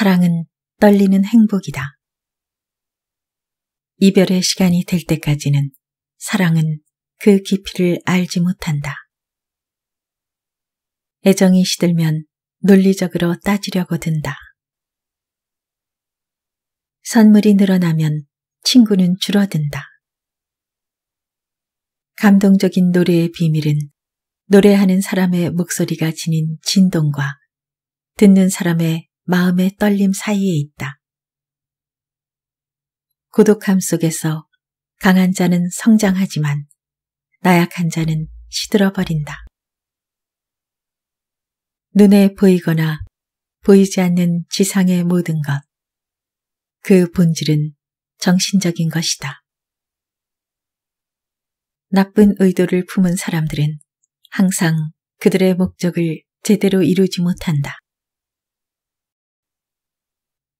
사랑은 떨리는 행복이다. 이별의 시간이 될 때까지는 사랑은 그 깊이를 알지 못한다. 애정이 시들면 논리적으로 따지려고 든다. 선물이 늘어나면 친구는 줄어든다. 감동적인 노래의 비밀은 노래하는 사람의 목소리가 지닌 진동과 듣는 사람의 마음의 떨림 사이에 있다. 고독함 속에서 강한 자는 성장하지만 나약한 자는 시들어버린다. 눈에 보이거나 보이지 않는 지상의 모든 것. 그 본질은 정신적인 것이다. 나쁜 의도를 품은 사람들은 항상 그들의 목적을 제대로 이루지 못한다.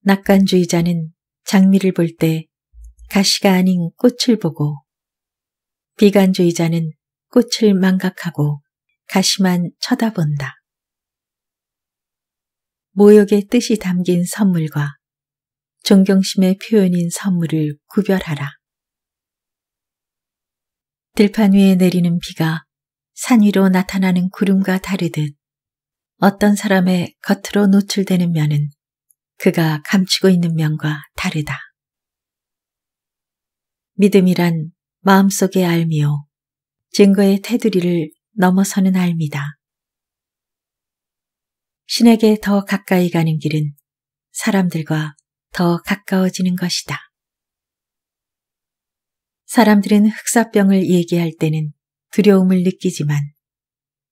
낙관주의자는 장미를 볼 때 가시가 아닌 꽃을 보고 비관주의자는 꽃을 망각하고 가시만 쳐다본다. 모욕의 뜻이 담긴 선물과 존경심의 표현인 선물을 구별하라. 들판 위에 내리는 비가 산 위로 나타나는 구름과 다르듯 어떤 사람의 겉으로 노출되는 면은 그가 감추고 있는 면과 다르다. 믿음이란 마음속의 알미요, 증거의 테두리를 넘어서는 알미다. 신에게 더 가까이 가는 길은 사람들과 더 가까워지는 것이다. 사람들은 흑사병을 얘기할 때는 두려움을 느끼지만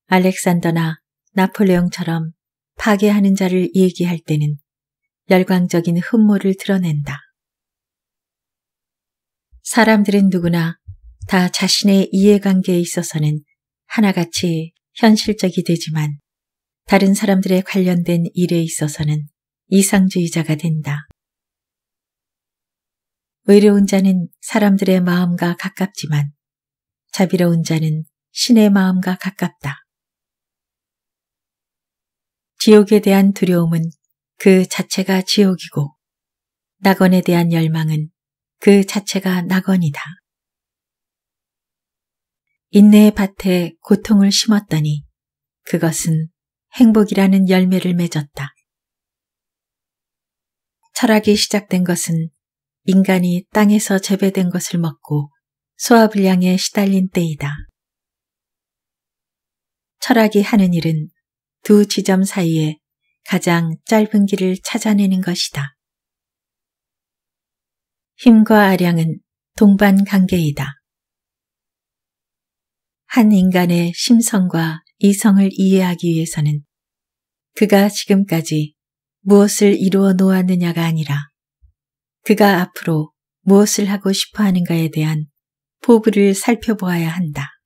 알렉산더나 나폴레옹처럼 파괴하는 자를 얘기할 때는 열광적인 흠모를 드러낸다. 사람들은 누구나 다 자신의 이해관계에 있어서는 하나같이 현실적이 되지만 다른 사람들에 관련된 일에 있어서는 이상주의자가 된다. 의로운 자는 사람들의 마음과 가깝지만 자비로운 자는 신의 마음과 가깝다. 지옥에 대한 두려움은 그 자체가 지옥이고 낙원에 대한 열망은 그 자체가 낙원이다. 인내의 밭에 고통을 심었더니 그것은 행복이라는 열매를 맺었다. 철학이 시작된 것은 인간이 땅에서 재배된 것을 먹고 소화불량에 시달린 때이다. 철학이 하는 일은 두 지점 사이에 가장 짧은 길을 찾아내는 것이다. 힘과 아량은 동반 관계이다. 한 인간의 심성과 이성을 이해하기 위해서는 그가 지금까지 무엇을 이루어 놓았느냐가 아니라 그가 앞으로 무엇을 하고 싶어 하는가에 대한 포부를 살펴보아야 한다.